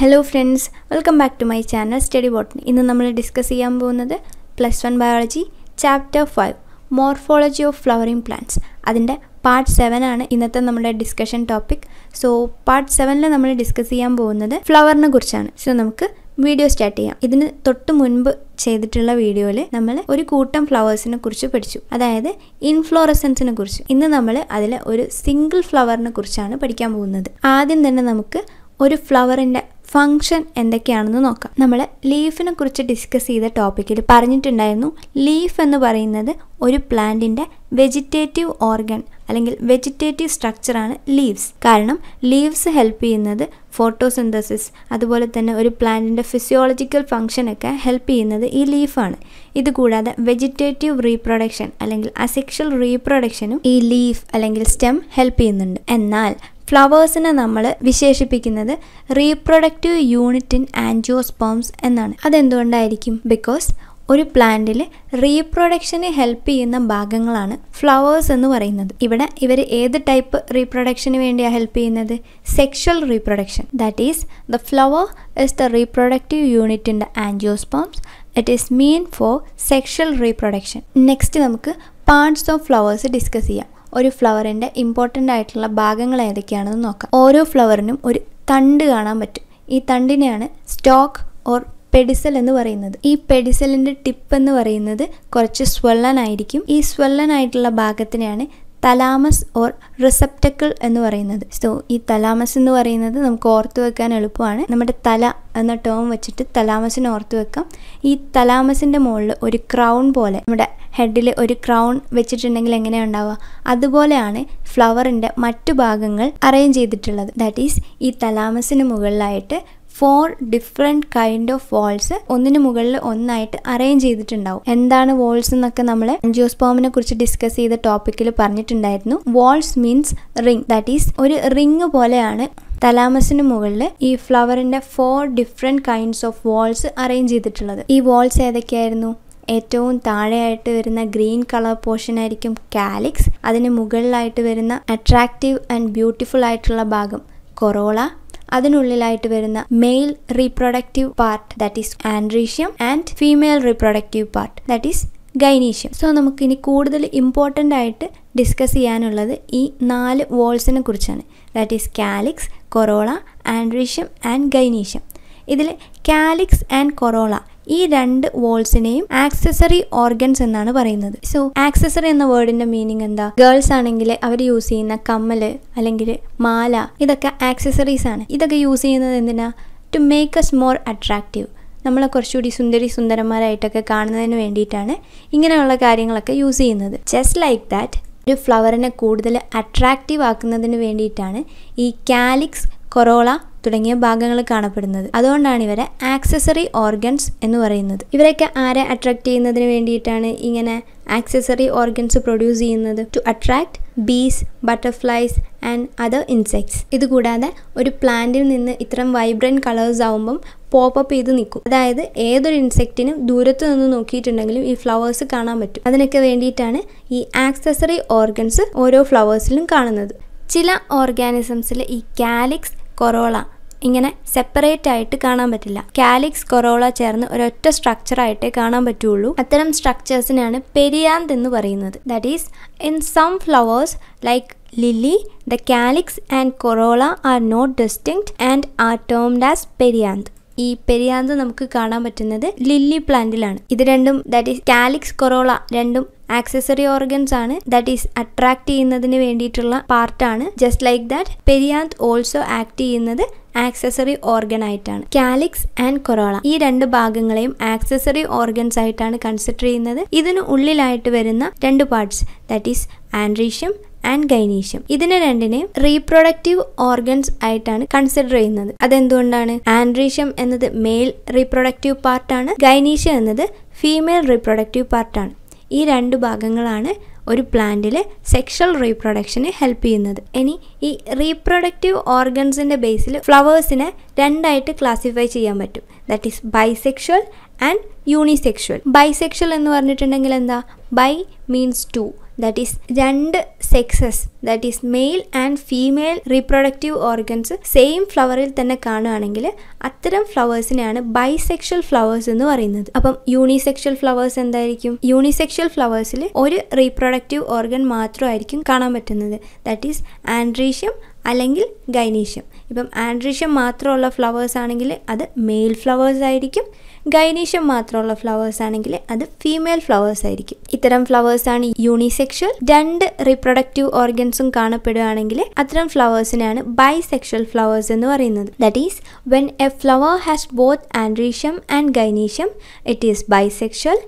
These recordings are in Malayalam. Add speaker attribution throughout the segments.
Speaker 1: Hello friends welcome back to my channel study bot ഇന്ന് നമ്മൾ ഡിസ്കസ് ചെയ്യാൻ പോകുന്നത് plus one biology chapter five morphology of flowering plants അതിൻ്റെ പാർട്ട് സെവൻ ആണ് ഇന്നത്തെ നമ്മുടെ ഡിസ്കഷൻ ടോപ്പിക് സോ പാർട്ട് സെവനിൽ നമ്മൾ ഡിസ്കസ് ചെയ്യാൻ പോകുന്നത് ഫ്ലവറിനെ കുറിച്ചാണ് സോ നമുക്ക് വീഡിയോ സ്റ്റാർട്ട് ചെയ്യാം ഇതിന് തൊട്ട് മുൻപ് ചെയ്തിട്ടുള്ള വീഡിയോയിൽ നമ്മൾ ഒരു കൂട്ടം ഫ്ലവേഴ്സിനെ കുറിച്ച് പഠിച്ചു അതായത് ഇൻഫ്ലോറസൻസിനെ കുറിച്ച് ഇന്ന് നമ്മൾ അതിൽ ഒരു സിംഗിൾ ഫ്ലവറിനെ കുറിച്ചാണ് പഠിക്കാൻ പോകുന്നത് ആദ്യം തന്നെ നമുക്ക് ഒരു ഫ്ലവറിൻ്റെ ഫംഗ്ഷൻ എന്തൊക്കെയാണെന്ന് നോക്കാം നമ്മൾ ലീഫിനെ കുറിച്ച് ഡിസ്കസ് ചെയ്ത ടോപ്പിക്കിൽ പറഞ്ഞിട്ടുണ്ടായിരുന്നു ലീഫ് എന്ന് പറയുന്നത് ഒരു പ്ലാന്റിൻ്റെ വെജിറ്റേറ്റീവ് ഓർഗൻ അല്ലെങ്കിൽ വെജിറ്റേറ്റീവ് സ്ട്രക്ചറാണ് ലീവ്സ് കാരണം ലീവ്സ് ഹെൽപ്പ് ചെയ്യുന്നത് ഫോട്ടോസിന്തസിസ് അതുപോലെ തന്നെ ഒരു പ്ലാന്റിൻ്റെ ഫിസിയോളജിക്കൽ ഫംഗ്ഷനൊക്കെ ഹെൽപ്പ് ചെയ്യുന്നത് ഈ ലീഫാണ് ഇതുകൂടാതെ വെജിറ്റേറ്റീവ് റീപ്രൊഡക്ഷൻ അല്ലെങ്കിൽ അസെക്ഷൽ റീപ്രൊഡക്ഷനും ഈ ലീഫ് അല്ലെങ്കിൽ സ്റ്റെം ഹെൽപ്പ് ചെയ്യുന്നുണ്ട് എന്നാൽ ഫ്ലവേഴ്സിനെ നമ്മൾ വിശേഷിപ്പിക്കുന്നത് റീപ്രൊഡക്റ്റീവ് യൂണിറ്റ് ഇൻ ആൻജിയോസ്പേംസ് എന്നാണ് അതെന്തുകൊണ്ടായിരിക്കും ബിക്കോസ് ഒരു പ്ലാന്റിൽ റീപ്രൊഡക്ഷന് ഹെൽപ്പ് ചെയ്യുന്ന ഭാഗങ്ങളാണ് ഫ്ലവേഴ്സ് എന്ന് പറയുന്നത് ഇവിടെ ഇവർ ഏത് ടൈപ്പ് റീപ്രൊഡക്ഷന് വേണ്ടിയാണ് ഹെൽപ്പ് ചെയ്യുന്നത് sexual reproduction that is the flower is the reproductive unit in the angiosperms it is mean for sexual reproduction next നമുക്ക് പാർട്സ് ഓഫ് ഫ്ലവേഴ്സ് ഡിസ്കസ് ചെയ്യാം ഒരു ഫ്ലവറിൻ്റെ ഇമ്പോർട്ടൻ്റ് ആയിട്ടുള്ള ഭാഗങ്ങൾ ഏതൊക്കെയാണെന്ന് നോക്കാം ഓരോ ഫ്ലവറിനും ഒരു തണ്ട് കാണാൻ പറ്റും ഈ തണ്ടിനെയാണ് സ്റ്റോക്ക് ഓർ പെഡിസൽ എന്ന് പറയുന്നത് ഈ പെഡിസലിൻ്റെ ടിപ്പ് എന്ന് പറയുന്നത് കുറച്ച് സ്വെള്ളനായിരിക്കും ഈ സ്വെള്ളനായിട്ടുള്ള ഭാഗത്തിനെയാണ് തലാമസ് ഓർ റിസെപ്റ്റക്കിൾ എന്ന് പറയുന്നത് സോ ഈ തലാമസ് എന്ന് പറയുന്നത് നമുക്ക് ഓർത്തു വെക്കാൻ എളുപ്പമാണ് നമ്മുടെ തല എന്ന ടേം വെച്ചിട്ട് തലാമസിന് ഓർത്തു വെക്കാം ഈ തലാമസിൻ്റെ മുകളിൽ ഒരു ക്രൗൺ പോലെ നമ്മുടെ ഹെഡിൽ ഒരു ക്രൗൺ വെച്ചിട്ടുണ്ടെങ്കിൽ എങ്ങനെയാണ് ഉണ്ടാവുക അതുപോലെയാണ് ഫ്ലവറിൻ്റെ മറ്റു ഭാഗങ്ങൾ അറേഞ്ച് ചെയ്തിട്ടുള്ളത് ദാറ്റ് ഈസ് ഈ തലാമസിന് മുകളിലായിട്ട് four different kind of whorls ഒന്നിന് മുകളിൽ ഒന്നായിട്ട് അറേഞ്ച് ചെയ്തിട്ടുണ്ടാവും എന്താണ് വോൾസ് എന്നൊക്കെ നമ്മൾ ആൻജിയോസ്പോമിനെ കുറിച്ച് ഡിസ്കസ് ചെയ്ത ടോപ്പിക്കിൽ പറഞ്ഞിട്ടുണ്ടായിരുന്നു whorls means ring that is ഒരു റിംഗ് പോലെയാണ് തലാമസിന് മുകളിൽ ഈ ഫ്ലവറിന്റെ four different kinds of whorls arrange ചെയ്തിട്ടുള്ളത് ഈ വോൾസ് ഏതൊക്കെയായിരുന്നു ഏറ്റവും താഴെയായിട്ട് വരുന്ന ഗ്രീൻ കളർ പോർഷൻ ആയിരിക്കും കാലിക്സ് അതിന് മുകളിലായിട്ട് വരുന്ന അട്രാക്റ്റീവ് ആൻഡ് ബ്യൂട്ടിഫുൾ ആയിട്ടുള്ള ഭാഗം കൊറോള അതിനുള്ളിലായിട്ട് വരുന്ന male reproductive part that is androecium and female reproductive part that is gynoecium so നമുക്കിനി കൂടുതൽ ഇമ്പോർട്ടൻ്റ് ആയിട്ട് ഡിസ്കസ് ചെയ്യാനുള്ളത് ഈ നാല് വോൾസിനെ കുറിച്ചാണ് that is calyx corolla androecium and gynoecium ഇതിൽ കാലിക്സ് ആൻഡ് കൊറോള ഈ രണ്ട് വോൾസിനെയും ആക്സസറി ഓർഗൻസ് എന്നാണ് പറയുന്നത് സോ ആക്സസറി എന്ന വേർഡിന്റെ മീനിങ് എന്താ ഗേൾസ് ആണെങ്കിൽ അവർ യൂസ് ചെയ്യുന്ന കമ്മല് അല്ലെങ്കിൽ മാല ഇതൊക്കെ ആക്സസറീസ് ആണ് ഇതൊക്കെ യൂസ് ചെയ്യുന്നത് എന്തിനാ to make us more attractive നമ്മളെ കുറച്ചുകൂടി സുന്ദരി സുന്ദരന്മാരായിട്ടൊക്കെ കാണുന്നതിന് വേണ്ടിയിട്ടാണ് ഇങ്ങനെയുള്ള കാര്യങ്ങളൊക്കെ യൂസ് ചെയ്യുന്നത് ജസ്റ്റ് ലൈക്ക് ദാറ്റ് ഒരു ഫ്ലവറിനെ കൂടുതൽ അട്രാക്റ്റീവ് ആക്കുന്നതിന് വേണ്ടിയിട്ടാണ് ഈ കാലിക്സ് കൊറോള തുടങ്ങിയ ഭാഗങ്ങൾ കാണപ്പെടുന്നത് അതുകൊണ്ടാണ് ഇവരെ ആക്സസറി ഓർഗൻസ് എന്ന് പറയുന്നത് ഇവരൊക്കെ ആരെ അട്രാക്ട് ചെയ്യുന്നതിന് വേണ്ടിയിട്ടാണ് ഇങ്ങനെ ആക്സസറി ഓർഗൻസ് പ്രൊഡ്യൂസ് ചെയ്യുന്നത് to attract bees butterflies and other insects ഇതുകൂടാതെ ഒരു പ്ലാന്റിൽ നിന്ന് ഇത്തരം വൈബ്രൻറ്റ് കളേഴ്സ് ആവുമ്പം പോപ്പപ്പ് ചെയ്ത് നിൽക്കും അതായത് ഏതൊരു ഇൻസെക്റ്റിനും ദൂരത്ത് നിന്ന് നോക്കിയിട്ടുണ്ടെങ്കിലും ഈ ഫ്ലവേഴ്സ് കാണാൻ പറ്റും അതിനൊക്കെ വേണ്ടിയിട്ടാണ് ഈ ആക്സസറി ഓർഗൻസ് ഓരോ ഫ്ലവേഴ്സിലും കാണുന്നത് ചില ഓർഗാനിസംസിൽ ഈ കാലിക്സ് കൊറോള ഇങ്ങനെ സെപ്പറേറ്റ് ആയിട്ട് കാണാൻ പറ്റില്ല കാലിക്സ് കൊറോള ചേർന്ന് ഒരൊറ്റ സ്ട്രക്ചർ ആയിട്ടേ കാണാൻ പറ്റുള്ളൂ അത്തരം സ്ട്രക്ചേഴ്സിനെയാണ് പെരിയാന്ത് എന്ന് പറയുന്നത് that is in some flowers like lily the calyx and corolla are not distinct and are termed as perianth ഈ പെരിയാന്ത് നമുക്ക് കാണാൻ പറ്റുന്നത് ലില്ലി പ്ലാന്റിലാണ് ഇത് രണ്ടും ദാറ്റ് ഈസ് കാലിക്സ് കൊറോള രണ്ടും ആക്സസറി ഓർഗൻസ് ആണ് ദാറ്റ് ഈസ് അട്രാക്ട് ചെയ്യുന്നതിന് വേണ്ടിയിട്ടുള്ള പാർട്ടാണ് just like that perianth also act ചെയ്യുന്നത് ആക്സസറി ഓർഗൻ ആയിട്ടാണ് കാലിക്സ് ആൻഡ് കൊറോള ഈ രണ്ട് ഭാഗങ്ങളെയും ആക്സസറി ഓർഗൻസ് ആയിട്ടാണ് കൺസിഡർ ചെയ്യുന്നത് ഇതിന് ഉള്ളിലായിട്ട് വരുന്ന രണ്ട് parts that is androecium and gynoecium ഇതിനെ രണ്ടിനെയും റീപ്രൊഡക്റ്റീവ് ഓർഗൻസ് ആയിട്ടാണ് കൺസിഡർ ചെയ്യുന്നത് അതെന്തുകൊണ്ടാണ് ആൻഡ്രീഷ്യം എന്നത് മെയിൽ റീപ്രൊഡക്റ്റീവ് പാർട്ടാണ് ഗൈനീഷ്യം എന്നത് ഫീമെയിൽ റീപ്രൊഡക്റ്റീവ് പാർട്ടാണ് ഈ രണ്ട് ഭാഗങ്ങളാണ് ഒരു പ്ലാന്റിൽ സെക്ഷൽ റീപ്രൊഡക്ഷന് ഹെൽപ്പ് ചെയ്യുന്നത് ഇനി ഈ റീപ്രൊഡക്റ്റീവ് ഓർഗൻസിൻ്റെ ബേസിൽ ഫ്ലവേഴ്സിനെ രണ്ടായിട്ട് ക്ലാസിഫൈ ചെയ്യാൻ പറ്റും that is bisexual and unisexual bisexual എന്ന് പറഞ്ഞിട്ടുണ്ടെങ്കിൽ എന്താ bi means two that is രണ്ട് sexes that is male and female reproductive organs same ഫ്ലവറിൽ തന്നെ കാണുകയാണെങ്കിൽ അത്തരം ഫ്ലവേഴ്സിനെയാണ് ബൈസെക്ഷൽ ഫ്ലവേഴ്സ് എന്ന് പറയുന്നത് അപ്പം യൂണിസെക്ഷൽ ഫ്ലവേഴ്സ് എന്തായിരിക്കും യൂണിസെക്ഷൽ ഫ്ലവേഴ്സിൽ ഒരു റീപ്രൊഡക്റ്റീവ് ഓർഗൻ മാത്രമായിരിക്കും കാണാൻ പറ്റുന്നത് ദാറ്റ് ഈസ് ആൻഡ്രീഷ്യം അല്ലെങ്കിൽ ഗൈനീഷ്യം ഇപ്പം ആൻഡ്രീഷ്യം മാത്രമുള്ള ഫ്ലവേഴ്സ് ആണെങ്കിൽ അത് മെയിൽ ഫ്ലവേഴ്സ് ആയിരിക്കും ഗൈനീഷ്യം മാത്രമുള്ള ഫ്ലവേഴ്സ് ആണെങ്കിൽ അത് ഫീമെയിൽ ഫ്ലവേഴ്സ് ആയിരിക്കും ഇത്തരം ഫ്ലവേഴ്സാണ് യൂണിസെക്ഷൽ രണ്ട് റീപ്രൊഡക്റ്റീവ് ഓർഗൻസും കാണപ്പെടുകയാണെങ്കിൽ അത്തരം ഫ്ലവേഴ്സിനാണ് ബൈസെക്ഷൽ ഫ്ലവേഴ്സ് എന്ന് പറയുന്നത് that is when a flower has both androecium and gynoecium it is bisexual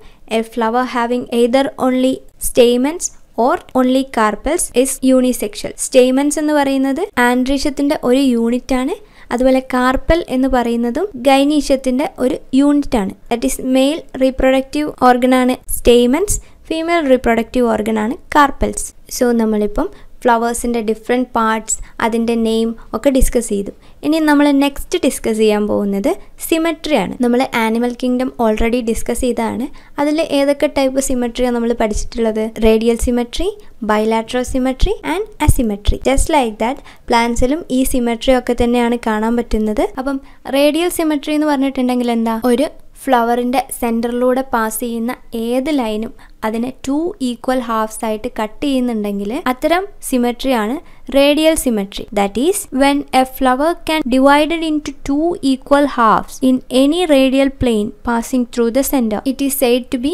Speaker 1: a flower having either only stamens or only carpels is unisexual stamens എന്ന് പറയുന്നത് ആൻഡ്രീഷ്യത്തിന്റെ ഒരു യൂണിറ്റ് ആണ് അതുപോലെ കാർപ്പൽ എന്ന് പറയുന്നതും ഗൈനീഷ്യത്തിന്റെ ഒരു യൂണിറ്റ് ആണ് ദറ്റ് ഈസ് മെയിൽ റീപ്രൊഡക്റ്റീവ് ആണ് സ്റ്റേമൻസ് ഫീമെയിൽ റീപ്രൊഡക്റ്റീവ് ആണ് കാർപ്പൽസ് സോ നമ്മളിപ്പം ഫ്ലവേഴ്സിൻ്റെ ഡിഫറെൻ്റ് പാർട്സ് അതിൻ്റെ നെയിം ഒക്കെ ഡിസ്കസ് ചെയ്തു ഇനി നമ്മൾ നെക്സ്റ്റ് ഡിസ്കസ് ചെയ്യാൻ പോകുന്നത് സിമെട്രിയാണ് നമ്മൾ ആനിമൽ കിങ്ഡം ഓൾറെഡി ഡിസ്കസ് ചെയ്തതാണ് അതിൽ ഏതൊക്കെ ടൈപ്പ് സിമെട്രിയാണ് നമ്മൾ പഠിച്ചിട്ടുള്ളത് radial symmetry bilateral symmetry and asymmetry just like that പ്ലാന്റ്സിലും ഈ സിമെട്രി ഒക്കെ തന്നെയാണ് കാണാൻ പറ്റുന്നത് അപ്പം റേഡിയൽ സിമെട്രി എന്ന് പറഞ്ഞിട്ടുണ്ടെങ്കിൽ എന്താ ഒരു ഫ്ലവറിൻ്റെ സെൻറ്ററിലൂടെ പാസ് ചെയ്യുന്ന ഏത് ലൈനും അതിനെ ടു ഈക്വൽ ഹാഫ്സ് ആയിട്ട് കട്ട് ചെയ്യുന്നുണ്ടെങ്കിൽ അത്തരം ആണ് radial symmetry that is when a flower can divided into two equal halves in any radial plane passing through the centre it is said to be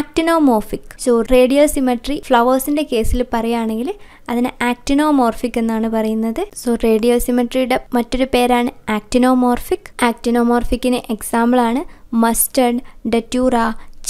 Speaker 1: actinomorphic so radial symmetry ഫ്ലവേഴ്സിന്റെ കേസിൽ പറയുകയാണെങ്കിൽ അതിന് ആക്ടിനോമോർഫിക് എന്നാണ് പറയുന്നത് സോ റേഡിയൽ സിമെട്രിയുടെ മറ്റൊരു പേരാണ് ആക്ടിനോമോർഫിക് ആക്ടിനോമോർഫിക്കിന് ആണ് മസ്റ്റർഡ് ഡറ്റൂറ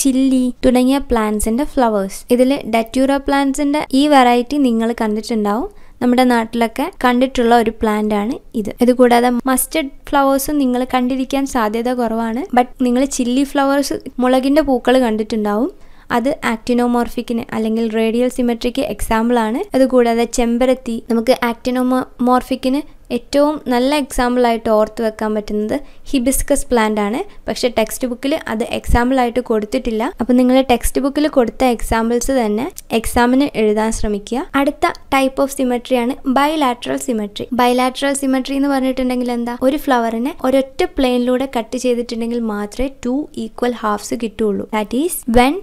Speaker 1: ചില്ലി തുടങ്ങിയ പ്ലാന്റ്സിന്റെ ഫ്ലവേഴ്സ് ഇതിൽ ഡറ്റൂറ പ്ലാന്റ്സിന്റെ ഈ വെറൈറ്റി നിങ്ങൾ കണ്ടിട്ടുണ്ടാവും നമ്മുടെ നാട്ടിലൊക്കെ കണ്ടിട്ടുള്ള ഒരു പ്ലാന്റ് ആണ് ഇത് ഇതുകൂടാതെ മസ്റ്റഡ് ഫ്ലവേഴ്സും നിങ്ങൾ കണ്ടിരിക്കാൻ സാധ്യത കുറവാണ് ബട്ട് നിങ്ങൾ ചില്ലി ഫ്ലവേഴ്സ് മുളകിന്റെ പൂക്കൾ കണ്ടിട്ടുണ്ടാവും അത് ആക്ടിനോമോർഫിക്കിന് അല്ലെങ്കിൽ റേഡിയൽ സിമെട്രിക്ക് എക്സാമ്പിൾ ആണ് അതുകൂടാതെ ചെമ്പരത്തി നമുക്ക് ആക്ടിനോമോർഫിക്കിന് ഏറ്റവും നല്ല എക്സാമ്പിളായിട്ട് ഓർത്ത് വെക്കാൻ പറ്റുന്നത് ഹിബിസ്കസ് പ്ലാന്റ് ആണ് പക്ഷേ ടെക്സ്റ്റ് ബുക്കിൽ അത് എക്സാമ്പിളായിട്ട് കൊടുത്തിട്ടില്ല അപ്പോൾ നിങ്ങൾ ടെക്സ്റ്റ് ബുക്കിൽ കൊടുത്ത എക്സാമ്പിൾസ് തന്നെ എക്സാമിന് എഴുതാൻ ശ്രമിക്കുക അടുത്ത ടൈപ്പ് ഓഫ് ആണ് ബൈലാറ്ററൽ സിമെട്രി ബൈലാറ്ററൽ സിമെട്രി എന്ന് പറഞ്ഞിട്ടുണ്ടെങ്കിൽ എന്താ ഒരു ഫ്ലവറിനെ ഒരൊറ്റ പ്ലെയിനിലൂടെ കട്ട് ചെയ്തിട്ടുണ്ടെങ്കിൽ മാത്രമേ ടു ഈക്വൽ ഹാഫ്സ് കിട്ടുകയുള്ളൂ that is when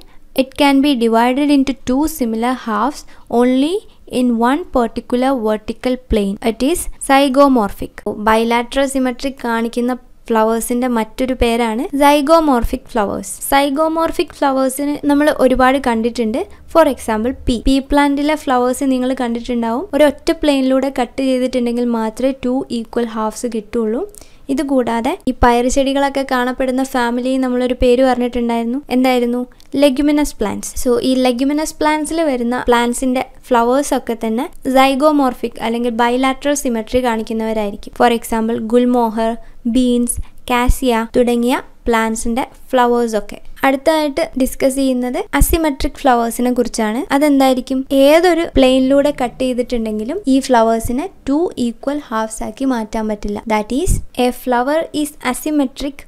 Speaker 1: it can be divided into two similar halves only in one particular vertical plane. It is zygomorphic. Bilateral symmetry കാണിക്കുന്ന ഫ്ലവേഴ്സിൻ്റെ മറ്റൊരു പേരാണ് സൈഗോമോർഫിക് ഫ്ലവേഴ്സ് സൈഗോമോർഫിക് ഫ്ലവേഴ്സിന് നമ്മൾ ഒരുപാട് കണ്ടിട്ടുണ്ട് ഫോർ എക്സാമ്പിൾ പി പി പ്ലാന്റിലെ ഫ്ലവേഴ്സ് നിങ്ങൾ കണ്ടിട്ടുണ്ടാവും ഒരൊറ്റ പ്ലെയിനിലൂടെ കട്ട് ചെയ്തിട്ടുണ്ടെങ്കിൽ മാത്രമേ ടു ഈക്വൽ ഹാഫ്സ് കിട്ടുള്ളൂ ഇതുകൂടാതെ ഈ പയർ ചെടികളൊക്കെ കാണപ്പെടുന്ന ഫാമിലി നമ്മളൊരു പേര് പറഞ്ഞിട്ടുണ്ടായിരുന്നു എന്തായിരുന്നു ലെഗ്യുമിനസ് പ്ലാന്റ്സ് സോ ഈ ലെഗ്യുമിനസ് പ്ലാന്റ്സിൽ വരുന്ന പ്ലാന്റ്സിന്റെ ഫ്ലവേഴ്സ് ഒക്കെ തന്നെ സൈഗോമോർഫിക് അല്ലെങ്കിൽ ബൈലാട്രൽ സിമെട്രി കാണിക്കുന്നവരായിരിക്കും for example gulmohar beans cassia തുടങ്ങിയ പ്ലാന്റ്സിന്റെ ഫ്ലവേഴ്സ് ഒക്കെ അടുത്തതായിട്ട് ഡിസ്കസ് ചെയ്യുന്നത് അസിമെട്രിക് ഫ്ലവേഴ്സിനെ കുറിച്ചാണ് അതെന്തായിരിക്കും ഏതൊരു പ്ലെയിനിലൂടെ കട്ട് ചെയ്തിട്ടുണ്ടെങ്കിലും ഈ ഫ്ലവേഴ്സിനെ ടു ഈക്വൽ ഹാഫ്സ് ആക്കി മാറ്റാൻ പറ്റില്ല that is a flower is asymmetric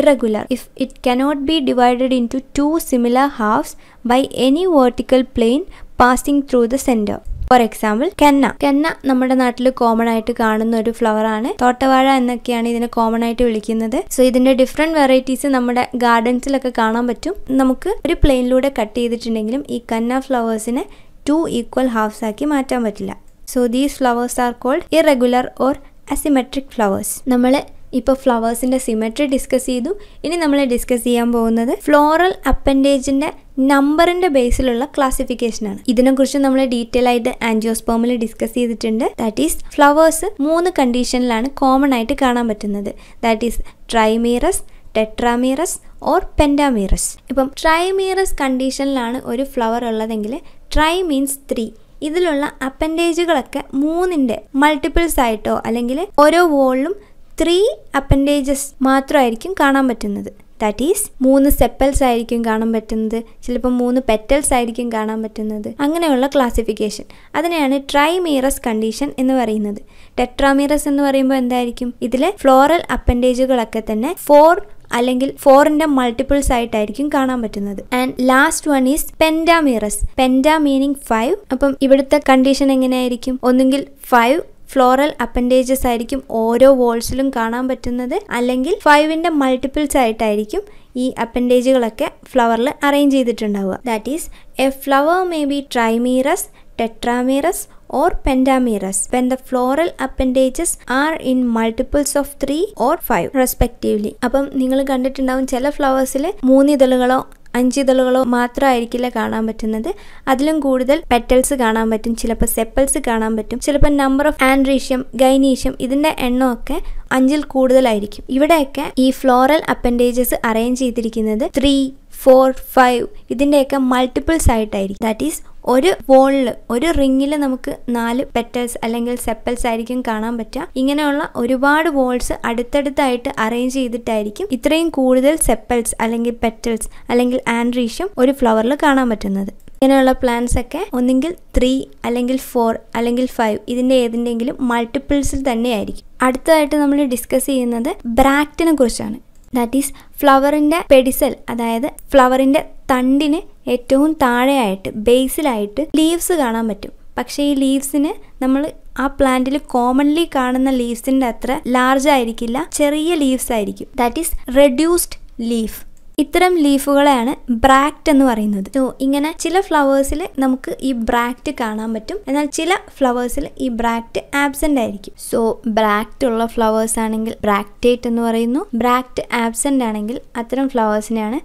Speaker 1: irregular if it cannot be divided into two similar halves by any vertical plane passing through the centre for example canna canna നമ്മുടെ നാട്ടിൽ കോമൺ ആയിട്ട് കാണുന്ന ഒരു ഫ്ലവർ ആണ് തോട്ടവാഴ എന്നൊക്കെയാണ് ഇതിനെ കോമൺ ആയിട്ട് വിളിക്കുന്നത് സോ ഇതിന്റെ ഡിഫറെന്റ് വെറൈറ്റീസ് നമ്മുടെ ഗാർഡൻസിലൊക്കെ കാണാൻ പറ്റും നമുക്ക് ഒരു പ്ലെയിനിലൂടെ കട്ട് ചെയ്തിട്ടുണ്ടെങ്കിലും ഈ കന്ന ഫ്ലവേഴ്സിനെ ടു ഈക്വൽ ഹാഫ്സ് ആക്കി മാറ്റാൻ പറ്റില്ല so these flowers are called irregular or asymmetric flowers നമ്മൾ ഇപ്പോൾ ഫ്ലവേഴ്സിൻ്റെ സിമെട്രി ഡിസ്കസ് ചെയ്തു ഇനി നമ്മൾ ഡിസ്കസ് ചെയ്യാൻ പോകുന്നത് ഫ്ലോറൽ അപ്പൻഡേജിൻ്റെ നമ്പറിൻ്റെ ബേസിലുള്ള ക്ലാസിഫിക്കേഷനാണ് ഇതിനെക്കുറിച്ച് നമ്മൾ ഡീറ്റെയിൽ ആയിട്ട് ആൻജിയോസ്പോമിൽ ഡിസ്കസ് ചെയ്തിട്ടുണ്ട് ദാറ്റ് ഈസ് ഫ്ലവേഴ്സ് മൂന്ന് കണ്ടീഷനിലാണ് കോമൺ ആയിട്ട് കാണാൻ പറ്റുന്നത് that is trimerous tetramerous or pentamerous ഇപ്പം ട്രൈമീറസ് കണ്ടീഷനിലാണ് ഒരു ഫ്ലവർ ഉള്ളതെങ്കിൽ ട്രൈ മീൻസ് ത്രീ ഇതിലുള്ള അപ്പൻഡേജുകളൊക്കെ മൂന്നിൻ്റെ മൾട്ടിപ്പിൾസ് ആയിട്ടോ അല്ലെങ്കിൽ ഓരോ വോളിലും ത്രീ അപ്പൻഡേജസ് മാത്രമായിരിക്കും കാണാൻ പറ്റുന്നത് ദാറ്റ് ഈസ് മൂന്ന് സെപ്പൽസ് ആയിരിക്കും കാണാൻ പറ്റുന്നത് ചിലപ്പോൾ മൂന്ന് പെറ്റൽസ് ആയിരിക്കും കാണാൻ പറ്റുന്നത് അങ്ങനെയുള്ള ക്ലാസിഫിക്കേഷൻ അതിനെയാണ് ട്രൈമീറസ് കണ്ടീഷൻ എന്ന് പറയുന്നത് ടെട്രാമീറസ് എന്ന് പറയുമ്പോൾ എന്തായിരിക്കും ഇതിലെ ഫ്ലോറൽ അപ്പൻഡേജുകളൊക്കെ തന്നെ ഫോർ അല്ലെങ്കിൽ ഫോറിന്റെ മൾട്ടിപ്പിൾസ് ആയിട്ടായിരിക്കും കാണാൻ പറ്റുന്നത് and last one is pentamerous penta meaning five അപ്പം ഇവിടുത്തെ കണ്ടീഷൻ എങ്ങനെയായിരിക്കും ഒന്നുകിൽ ഫൈവ് ഫ്ലോറൽ അപ്പൻഡേജസ് ആയിരിക്കും ഓരോ വോൾസിലും കാണാൻ പറ്റുന്നത് അല്ലെങ്കിൽ ഫൈവിൻ്റെ മൾട്ടിപ്പിൾസ് ആയിട്ടായിരിക്കും ഈ അപ്പൻഡേജുകളൊക്കെ ഫ്ലവറിൽ അറേഞ്ച് ചെയ്തിട്ടുണ്ടാവുക that is a flower may be trimerous tetramerous or pentamerous when the floral appendages are in multiples of 3 or 5 respectively അപ്പം നിങ്ങൾ കണ്ടിട്ടുണ്ടാവും ചില ഫ്ലവേഴ്സിൽ മൂന്നിതളുകളോ അഞ്ചിതളുകളോ മാത്രമായിരിക്കില്ല കാണാൻ പറ്റുന്നത് അതിലും കൂടുതൽ പെറ്റൽസ് കാണാൻ പറ്റും ചിലപ്പോൾ സെപ്പൽസ് കാണാൻ പറ്റും ചിലപ്പോൾ നമ്പർ ഓഫ് ആൻഡ്രീഷ്യം ഗൈനീഷ്യം ഇതിൻ്റെ എണ്ണമൊക്കെ അഞ്ചിൽ കൂടുതലായിരിക്കും ഇവിടെയൊക്കെ ഈ ഫ്ലോറൽ അപ്പൻഡേജസ് അറേഞ്ച് ചെയ്തിരിക്കുന്നത് ത്രീ ഫോർ ഫൈവ് ഇതിൻ്റെയൊക്കെ മൾട്ടിപ്പിൾസ് ആയിട്ടായിരിക്കും ദാറ്റ് ഈസ് ഒരു വോളില് ഒരു റിങ്ങിൽ നമുക്ക് നാല് പെറ്റൽസ് അല്ലെങ്കിൽ സെപ്പൽസ് ആയിരിക്കും കാണാൻ പറ്റുക ഇങ്ങനെയുള്ള ഒരുപാട് വോൾസ് അടുത്തടുത്തായിട്ട് അറേഞ്ച് ചെയ്തിട്ടായിരിക്കും ഇത്രയും കൂടുതൽ സെപ്പൽസ് അല്ലെങ്കിൽ പെറ്റൽസ് അല്ലെങ്കിൽ ആൻഡ്രീഷ്യം ഒരു ഫ്ലവറിൽ കാണാൻ പറ്റുന്നത് ഇങ്ങനെയുള്ള പ്ലാന്റ്സ് ഒക്കെ ഒന്നെങ്കിൽ ത്രീ അല്ലെങ്കിൽ ഫോർ അല്ലെങ്കിൽ ഫൈവ് ഇതിന്റെ ഏതിൻ്റെങ്കിലും മൾട്ടിപ്പിൾസിൽ തന്നെയായിരിക്കും അടുത്തതായിട്ട് നമ്മൾ ഡിസ്കസ് ചെയ്യുന്നത് ബ്രാക്റ്റിനെ കുറിച്ചാണ് ദാറ്റ് ഈസ് ഫ്ലവറിൻ്റെ പെഡിസൽ അതായത് ഫ്ലവറിൻ്റെ തണ്ടിന് ഏറ്റവും താഴെയായിട്ട് ബേസിലായിട്ട് ലീവ്സ് കാണാൻ പറ്റും പക്ഷേ ഈ ലീവ്സിന് നമ്മൾ ആ പ്ലാന്റിൽ കോമൺലി കാണുന്ന ലീവ്സിൻ്റെ അത്ര ലാർജ് ആയിരിക്കില്ല ചെറിയ ലീവ്സ് ആയിരിക്കും ദാറ്റ് ഈസ് റെഡ്യൂസ്ഡ് ലീഫ് ഇത്തരം ലീഫുകളെയാണ് ബ്രാക്റ്റ് എന്ന് പറയുന്നത് സോ ഇങ്ങനെ ചില ഫ്ലവേഴ്സിൽ നമുക്ക് ഈ ബ്രാക്റ്റ് കാണാൻ പറ്റും എന്നാൽ ചില ഫ്ലവേഴ്സിൽ ഈ ബ്രാക്റ്റ് ആബ്സെൻ്റ് ആയിരിക്കും സോ ബ്രാക്റ്റ് ഉള്ള ഫ്ലവേഴ്സ് ആണെങ്കിൽ ബ്രാക്റ്റേറ്റ് എന്ന് പറയുന്നു ബ്രാക്റ്റ് ആബ്സെൻ്റ് ആണെങ്കിൽ അത്തരം ഫ്ലവേഴ്സിനെയാണ്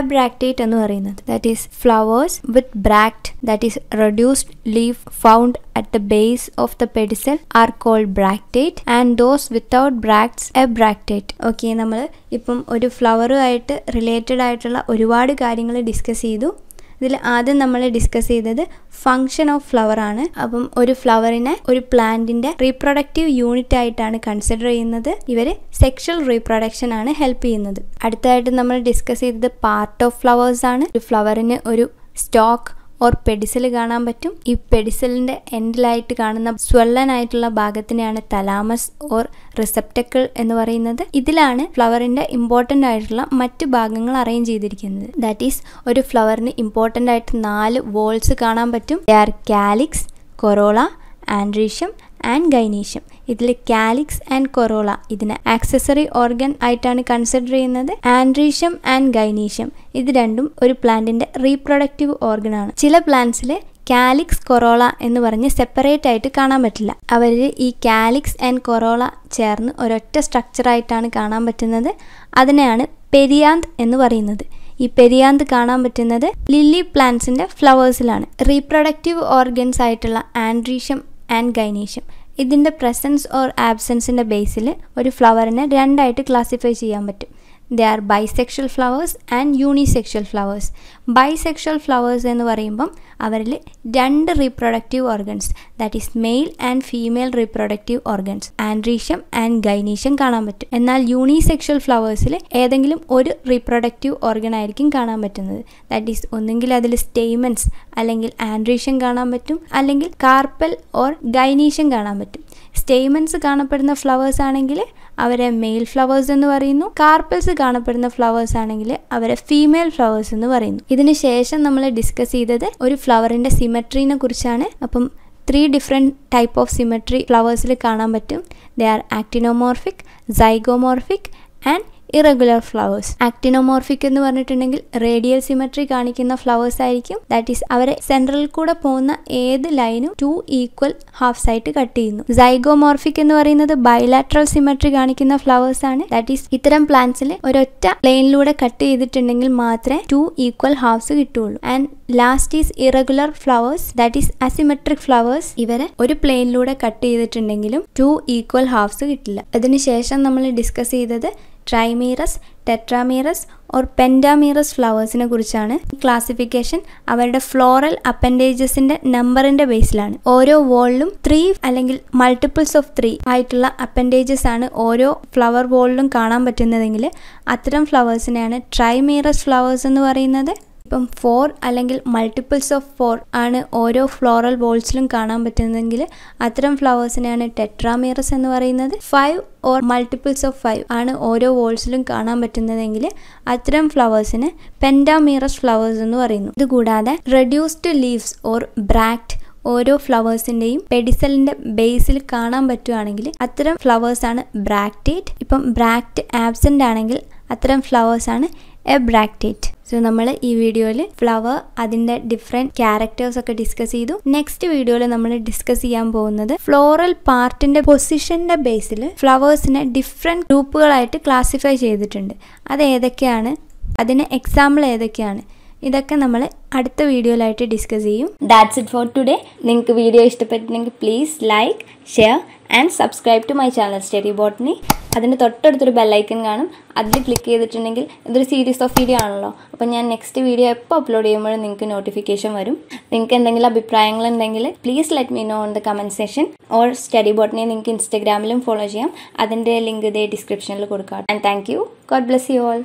Speaker 1: അബ്രാക്റ്റേറ്റ് എന്ന് പറയുന്നത് that is flowers with bract that is reduced leave found at the base of the pedicel are called bracteate and those without bracts ebracteate okay നമ്മൾ ഇപ്പം ഒരു ഫ്ലവറുമായിട്ട് റിലേറ്റഡ് ആയിട്ടുള്ള ഒരുപാട് കാര്യങ്ങൾ ഡിസ്കസ് ചെയ്തു ഇതിൽ ആദ്യം നമ്മൾ ഡിസ്കസ് ചെയ്തത് ഫങ്ഷൻ ഓഫ് ഫ്ലവർ ആണ് അപ്പം ഒരു ഫ്ലവറിനെ ഒരു പ്ലാന്റിന്റെ റീപ്രൊഡക്റ്റീവ് യൂണിറ്റ് ആയിട്ടാണ് കൺസിഡർ ചെയ്യുന്നത് ഇവർ സെക്ഷൽ റീപ്രൊഡക്ഷൻ ആണ് ഹെൽപ്പ് ചെയ്യുന്നത് അടുത്തതായിട്ട് നമ്മൾ ഡിസ്കസ് ചെയ്തത് പാർട്ട് ഓഫ് ഫ്ലവേഴ്സ് ആണ് ഒരു ഫ്ലവറിന് ഒരു സ്റ്റോക്ക് ഓർ പെഡിസൽ കാണാൻ പറ്റും ഈ പെഡിസലിൻ്റെ എൻഡിലായിട്ട് കാണുന്ന സ്വെല്ലനായിട്ടുള്ള ഭാഗത്തിനെയാണ് തലാമസ് ഓർ റിസെപ്റ്റക്കിൾ എന്ന് പറയുന്നത് ഇതിലാണ് ഫ്ലവറിൻ്റെ ഇമ്പോർട്ടൻ്റ് ആയിട്ടുള്ള മറ്റ് ഭാഗങ്ങൾ അറേഞ്ച് ചെയ്തിരിക്കുന്നത് ദാറ്റ് ഈസ് ഒരു ഫ്ലവറിന് ഇമ്പോർട്ടൻ്റ് ആയിട്ട് നാല് വോൾസ് കാണാൻ പറ്റും they are calyx corolla androecium and gynoecium ഇതിൽ കാലിക്സ് ആൻഡ് കൊറോള ഇതിനെ ആക്സസറി ഓർഗൻ ആയിട്ടാണ് കൺസിഡർ ചെയ്യുന്നത് ആൻഡ്രീഷ്യം ആൻഡ് ഗൈനീഷ്യം ഇത് രണ്ടും ഒരു പ്ലാന്റിന്റെ റീപ്രൊഡക്റ്റീവ് ഓർഗൻ ആണ് ചില പ്ലാന്റ്സിൽ കാലിക്സ് കൊറോള എന്ന് പറഞ്ഞ് സെപ്പറേറ്റ് ആയിട്ട് കാണാൻ പറ്റില്ല അവർ ഈ കാലിക്സ് ആൻഡ് കൊറോള ചേർന്ന് ഒരൊറ്റ സ്ട്രക്ചറായിട്ടാണ് കാണാൻ പറ്റുന്നത് അതിനെയാണ് പെരിയാന്ത് എന്ന് പറയുന്നത് ഈ പെരിയാന്ത് കാണാൻ പറ്റുന്നത് ലില്ലി പ്ലാന്റ്സിന്റെ ഫ്ലവേഴ്സിലാണ് റീപ്രൊഡക്റ്റീവ് ഓർഗൻസ് ആയിട്ടുള്ള ആൻഡ്രീഷ്യം ആൻഡ് ഗൈനേഷ്യം ഇതിൻ്റെ പ്രസൻസ് ഓർ ആബ്സെൻസിൻ്റെ ബേസിൽ ഒരു ഫ്ലവറിനെ രണ്ടായിട്ട് ക്ലാസിഫൈ ചെയ്യാൻ പറ്റും they are bisexual flowers and unisexual flowers bisexual flowers എന്ന് പറയുമ്പം അവരിൽ രണ്ട് reproductive organs that is male and female reproductive organs androecium and gynoecium കാണാൻ പറ്റും എന്നാൽ യൂണിസെക്ഷൽ ഫ്ലവേഴ്സിൽ ഏതെങ്കിലും ഒരു റീപ്രൊഡക്റ്റീവ് ഓർഗൻ ആയിരിക്കും കാണാൻ പറ്റുന്നത് ദാറ്റ് ഈസ് ഒന്നുകിൽ അതിൽ സ്റ്റേമെൻസ് അല്ലെങ്കിൽ ആൻഡ്രീഷ്യം കാണാൻ പറ്റും അല്ലെങ്കിൽ കാർപ്പൽ ഓർ ഗൈനീഷ്യം കാണാൻ പറ്റും സ്റ്റേമെൻസ് കാണപ്പെടുന്ന ഫ്ലവേഴ്സ് ആണെങ്കിൽ അവരെ മെയിൽ ഫ്ലവേഴ്സ് എന്ന് പറയുന്നു കാർപ്പൽസ് കാണപ്പെടുന്ന ഫ്ലവേഴ്സ് ആണെങ്കിൽ അവരെ ഫീമെയിൽ ഫ്ലവേഴ്സ് എന്ന് പറയുന്നു ഇതിന് ശേഷം നമ്മൾ ഡിസ്കസ് ചെയ്തത് ഒരു ഫ്ലവറിൻ്റെ സിമെട്രീനെ കുറിച്ചാണ് അപ്പം three different type of symmetry ഫ്ലവേഴ്സിൽ കാണാൻ പറ്റും they are actinomorphic zygomorphic and irregular flowers actinomorphic എന്ന് പറഞ്ഞിട്ടുണ്ടെങ്കിൽ റേഡിയൽ സിമെട്രി കാണിക്കുന്ന ഫ്ലവേഴ്സ് ആയിരിക്കും ദാറ്റ് ഈസ് അവരെ സെൻട്രലിൽ കൂടെ പോകുന്ന ഏത് ലൈനും two equal half side cut ചെയ്യുന്നു സൈഗോമോർഫിക് എന്ന് പറയുന്നത് ബൈലാട്രൽ സിമെട്രി കാണിക്കുന്ന ഫ്ലവേഴ്സ് ആണ് ദാറ്റ് ഈസ് ഇത്തരം പ്ലാന്റ്സിൽ ഒരൊറ്റ പ്ലെയിനിലൂടെ കട്ട് ചെയ്തിട്ടുണ്ടെങ്കിൽ മാത്രമേ ടു ഈക്വൽ ഹാഫ്സ് കിട്ടുള്ളൂ and last is irregular flowers that is asymmetric flowers ഇവരെ ഒരു പ്ലെയിനിലൂടെ കട്ട് ചെയ്തിട്ടുണ്ടെങ്കിലും ടു ഈക്വൽ ഹാഫ്സ് കിട്ടില്ല അതിനുശേഷം നമ്മൾ ഡിസ്കസ് ചെയ്തത് ട്രൈമീറസ് ടെട്രാമീറസ് ഓർ പെൻഡാമീറസ് ഫ്ലവേഴ്സിനെ കുറിച്ചാണ് ക്ലാസിഫിക്കേഷൻ അവരുടെ ഫ്ലോറൽ അപ്പൻഡേജസിന്റെ നമ്പറിന്റെ ബേസിലാണ് ഓരോ വോളിലും ത്രീ അല്ലെങ്കിൽ മൾട്ടിപ്പിൾസ് ഓഫ് ത്രീ ആയിട്ടുള്ള അപ്പൻഡേജസ് ആണ് ഓരോ ഫ്ലവർ വോളിലും കാണാൻ പറ്റുന്നതെങ്കിൽ അത്തരം ഫ്ലവേഴ്സിനെയാണ് ട്രൈമീറസ് ഫ്ലവേഴ്സ് എന്ന് പറയുന്നത് ഇപ്പം ഫോർ അല്ലെങ്കിൽ മൾട്ടിപ്പിൾസ് ഓഫ് ഫോർ ആണ് ഓരോ ഫ്ലോറൽ ബോൾസിലും കാണാൻ പറ്റുന്നതെങ്കിൽ അത്തരം ഫ്ലവേഴ്സിനെയാണ് ടെട്രാമീറസ് എന്ന് പറയുന്നത് five or multiples of five ആണ് ഓരോ ബോൾസിലും കാണാൻ പറ്റുന്നതെങ്കിൽ അത്തരം ഫ്ലവേഴ്സിന് പെൻഡാമീറസ് ഫ്ലവേഴ്സ് എന്ന് പറയുന്നു ഇതുകൂടാതെ റെഡ്യൂസ്ഡ് ലീവ്സ് ഓർ ബ്രാക്ട് ഓരോ ഫ്ലവേഴ്സിൻ്റെയും പെഡിസലിൻ്റെ ബേസിൽ കാണാൻ പറ്റുവാണെങ്കിൽ അത്തരം ഫ്ലവേഴ്സാണ് ബ്രാക്റ്റേറ്റ് ഇപ്പം ബ്രാക്റ്റ് ആബ്സെൻ്റ് ആണെങ്കിൽ അത്തരം ഫ്ലവേഴ്സാണ് എ ബ്രാക്ടേറ്റ് സോ നമ്മൾ ഈ വീഡിയോയിൽ ഫ്ലവർ അതിൻ്റെ ഡിഫറെൻറ്റ് ക്യാരക്ടേഴ്സ് ഒക്കെ ഡിസ്കസ് ചെയ്തു നെക്സ്റ്റ് വീഡിയോയിൽ നമ്മൾ ഡിസ്കസ് ചെയ്യാൻ പോകുന്നത് ഫ്ലോറൽ പാർട്ടിൻ്റെ പൊസിഷൻ്റെ ബേസിൽ ഫ്ലവേഴ്സിനെ ഡിഫറെൻറ്റ് ഗ്രൂപ്പുകളായിട്ട് ക്ലാസിഫൈ ചെയ്തിട്ടുണ്ട് അത് ഏതൊക്കെയാണ് അതിന് എക്സാമ്പിൾ ഏതൊക്കെയാണ് ഇതൊക്കെ നമ്മൾ അടുത്ത വീഡിയോയിലായിട്ട് ഡിസ്കസ് ചെയ്യും ദാറ്റ്സ് ഇറ്റ് ഫോർ ടുഡേ നിങ്ങൾക്ക് വീഡിയോ ഇഷ്ടപ്പെട്ടിട്ടുണ്ടെങ്കിൽ please like share and subscribe to my channel study botany അതിൻ്റെ തൊട്ടടുത്തൊരു ബെല്ലൈക്കൻ കാണും അതിൽ ക്ലിക്ക് ചെയ്തിട്ടുണ്ടെങ്കിൽ ഇതൊരു സീരീസ് ഓഫ് വീഡിയോ ആണല്ലോ അപ്പോൾ ഞാൻ നെക്സ്റ്റ് വീഡിയോ എപ്പോൾ അപ്ലോഡ് ചെയ്യുമ്പോഴും നിങ്ങൾക്ക് നോട്ടിഫിക്കേഷൻ വരും നിങ്ങൾക്ക് എന്തെങ്കിലും അഭിപ്രായങ്ങൾ ഉണ്ടെങ്കിൽ please let me know on the comment session or study ബോട്ടിനെ നിങ്ങൾക്ക് ഇൻസ്റ്റഗ്രാമിലും ഫോളോ ചെയ്യാം അതിൻ്റെ ലിങ്ക് ഇതേ ഡിസ്ക്രിപ്ഷനിൽ കൊടുക്കാം and thank you God bless you all